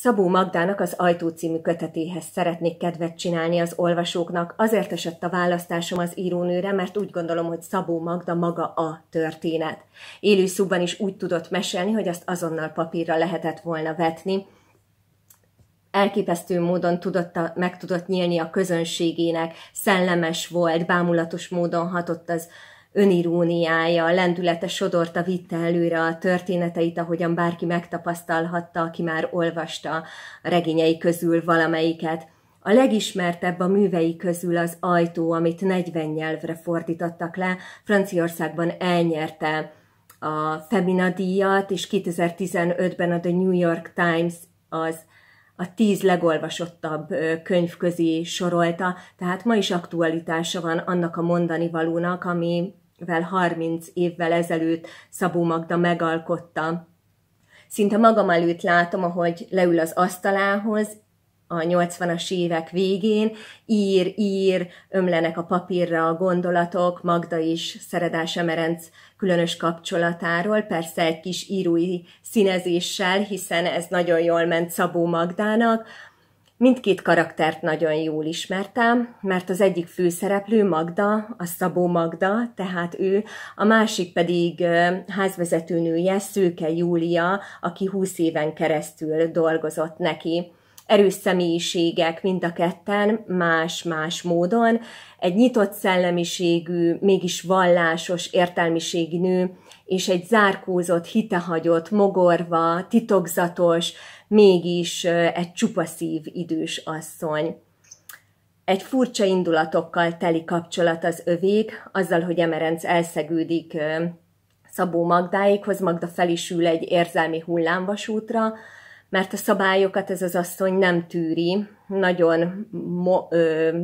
Szabó Magdának az Ajtó című kötetéhez szeretnék kedvet csinálni az olvasóknak. Azért esett a választásom az írónőre, mert úgy gondolom, hogy Szabó Magda maga a történet. Élő szóban is úgy tudott mesélni, hogy azt azonnal papírra lehetett volna vetni. Elképesztő módon tudott a, meg tudott nyílni a közönségének, szellemes volt, bámulatos módon hatott az öniróniája, lendülete sodorta, vitte előre a történeteit, ahogyan bárki megtapasztalhatta, aki már olvasta a regényei közül valamelyiket. A legismertebb a művei közül az ajtó, amit 40 nyelvre fordítottak le, Franciaországban elnyerte a Femina díjat, és 2015-ben a The New York Times az a tíz legolvasottabb könyv közé sorolta, tehát ma is aktualitása van annak a mondani valónak, ami vel 30 évvel ezelőtt Szabó Magda megalkotta. Szinte magam előtt látom, ahogy leül az asztalához, a 80-as évek végén, ír, ír, ömlenek a papírra a gondolatok, Magda is Szeredás Emerenc különös kapcsolatáról, persze egy kis írói színezéssel, hiszen ez nagyon jól ment Szabó Magdának, Mindkét karaktert nagyon jól ismertem, mert az egyik főszereplő Magda, a Szabó Magda, tehát ő, a másik pedig házvezetőnője Szőke Júlia, aki 20 éven keresztül dolgozott neki erős személyiségek mind a ketten más-más módon. Egy nyitott szellemiségű, mégis vallásos értelmiségi nő, és egy zárkózott, hitehagyott, mogorva, titokzatos, mégis egy csupaszív idős asszony. Egy furcsa indulatokkal teli kapcsolat az övék, azzal, hogy Emerenc elszegődik Szabó Magdáékhoz, Magda felisül egy érzelmi hullámvasútra, mert a szabályokat ez az asszony nem tűri, nagyon mo- ö,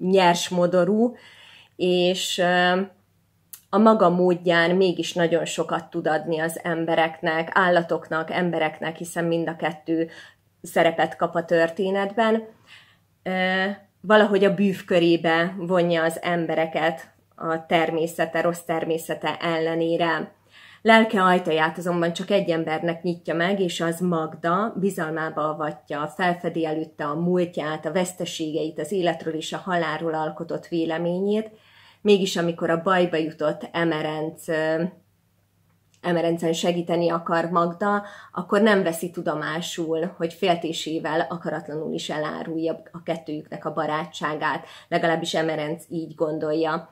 nyers modorú, és a maga módján mégis nagyon sokat tud adni az embereknek, állatoknak, embereknek, hiszen mind a kettő szerepet kap a történetben. Valahogy a bűvkörébe körébe vonja az embereket a természete, rossz természete ellenére. Lelke ajtaját azonban csak egy embernek nyitja meg, és az Magda bizalmába avatja, felfedi előtte a múltját, a veszteségeit, az életről és a halálról alkotott véleményét, mégis amikor a bajba jutott Emerenc Emerencen segíteni akar Magda, akkor nem veszi tudomásul, hogy féltésével akaratlanul is elárulja a kettőjüknek a barátságát, legalábbis Emerenc így gondolja.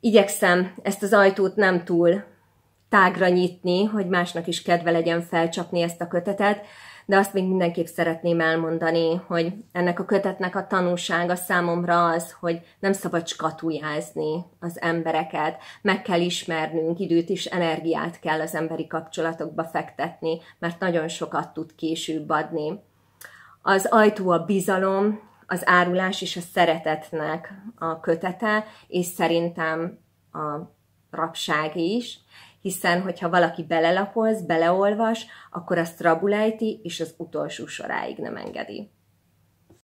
Igyekszem ezt az ajtót nem túl tágra nyitni, hogy másnak is kedve legyen felcsapni ezt a kötetet, de azt még mindenképp szeretném elmondani, hogy ennek a kötetnek a tanúsága számomra az, hogy nem szabad skatujázni az embereket, meg kell ismernünk, időt és energiát kell az emberi kapcsolatokba fektetni, mert nagyon sokat tud később adni. Az ajtó a bizalom, az árulás és a szeretetnek a kötete, és szerintem a rabság is, hiszen hogyha valaki belelapoz, beleolvas, akkor azt rabulejti, és az utolsó soráig nem engedi.